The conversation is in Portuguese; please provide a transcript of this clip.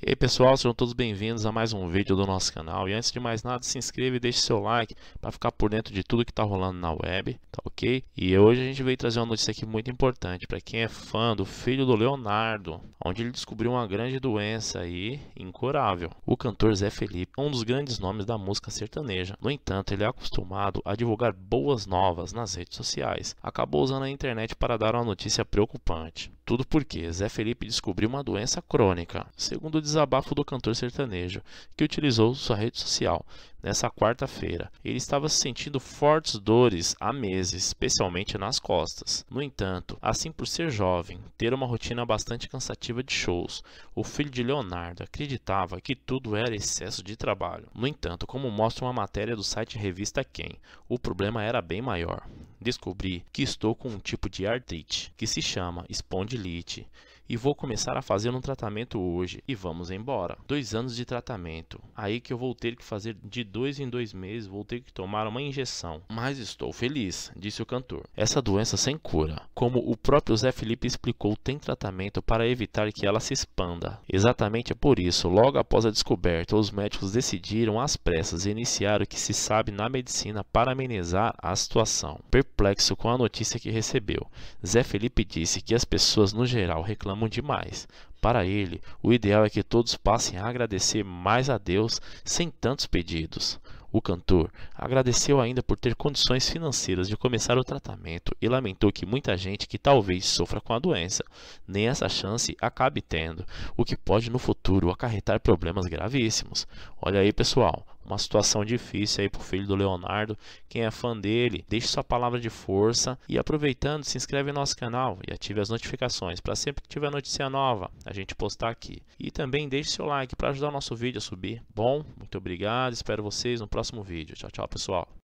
E aí pessoal, sejam todos bem-vindos a mais um vídeo do nosso canal. E antes de mais nada, se inscreva e deixe seu like para ficar por dentro de tudo que está rolando na web, tá ok? E hoje a gente veio trazer uma notícia aqui muito importante para quem é fã do filho do Leonardo, onde ele descobriu uma grande doença aí, incurável. O cantor Zé Felipe é um dos grandes nomes da música sertaneja. No entanto, ele é acostumado a divulgar boas novas nas redes sociais. Acabou usando a internet para dar uma notícia preocupante. Tudo porque Zé Felipe descobriu uma doença crônica, segundo o desabafo do cantor sertanejo, que utilizou sua rede social nessa quarta-feira. Ele estava sentindo fortes dores há meses, especialmente nas costas. No entanto, assim por ser jovem, ter uma rotina bastante cansativa de shows, o filho de Leonardo acreditava que tudo era excesso de trabalho. No entanto, como mostra uma matéria do site Revista Quem, o problema era bem maior descobri que estou com um tipo de artrite que se chama espondilite e vou começar a fazer um tratamento hoje e vamos embora. Dois anos de tratamento, aí que eu vou ter que fazer de dois em dois meses, vou ter que tomar uma injeção. Mas estou feliz, disse o cantor. Essa doença sem cura, como o próprio Zé Felipe explicou, tem tratamento para evitar que ela se expanda. Exatamente por isso, logo após a descoberta, os médicos decidiram às pressas iniciar o que se sabe na medicina para amenizar a situação. Perplexo com a notícia que recebeu, Zé Felipe disse que as pessoas no geral reclamam amam demais. Para ele, o ideal é que todos passem a agradecer mais a Deus sem tantos pedidos. O cantor agradeceu ainda por ter condições financeiras de começar o tratamento e lamentou que muita gente que talvez sofra com a doença nem essa chance acabe tendo, o que pode no futuro acarretar problemas gravíssimos. Olha aí, pessoal, uma situação difícil aí pro filho do Leonardo. Quem é fã dele, deixe sua palavra de força e aproveitando, se inscreve no nosso canal e ative as notificações para sempre que tiver notícia nova, a gente postar aqui. E também deixe seu like para ajudar o nosso vídeo a subir. Bom, muito obrigado, espero vocês no próximo vídeo. Tchau, tchau, pessoal.